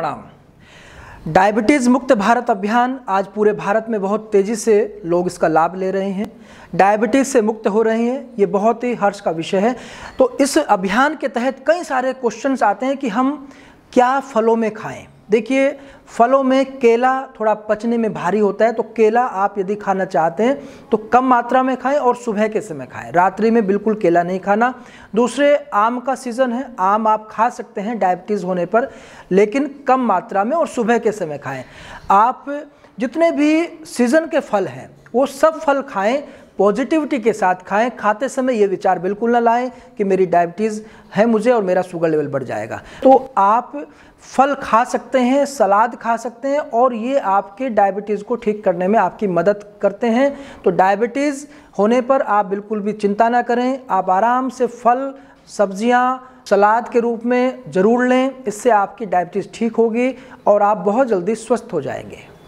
प्रणाम डायबिटीज़ मुक्त भारत अभियान आज पूरे भारत में बहुत तेज़ी से लोग इसका लाभ ले रहे हैं डायबिटीज़ से मुक्त हो रहे हैं ये बहुत ही हर्ष का विषय है तो इस अभियान के तहत कई सारे क्वेश्चंस आते हैं कि हम क्या फलों में खाएं देखिए फलों में केला थोड़ा पचने में भारी होता है तो केला आप यदि खाना चाहते हैं तो कम मात्रा में खाएं और सुबह के समय खाएं रात्रि में बिल्कुल केला नहीं खाना दूसरे आम का सीज़न है आम आप खा सकते हैं डायबिटीज़ होने पर लेकिन कम मात्रा में और सुबह के समय खाएं आप जितने भी सीज़न के फल हैं वो सब फल खाएं पॉजिटिविटी के साथ खाएं खाते समय ये विचार बिल्कुल ना लाएं कि मेरी डायबिटीज़ है मुझे और मेरा शुगर लेवल बढ़ जाएगा तो आप फल खा सकते हैं सलाद खा सकते हैं और ये आपके डायबिटीज़ को ठीक करने में आपकी मदद करते हैं तो डायबिटीज़ होने पर आप बिल्कुल भी चिंता ना करें आप आराम से फल सब्जियां सलाद के रूप में ज़रूर लें इससे आपकी डायबिटीज़ ठीक होगी और आप बहुत जल्दी स्वस्थ हो जाएंगे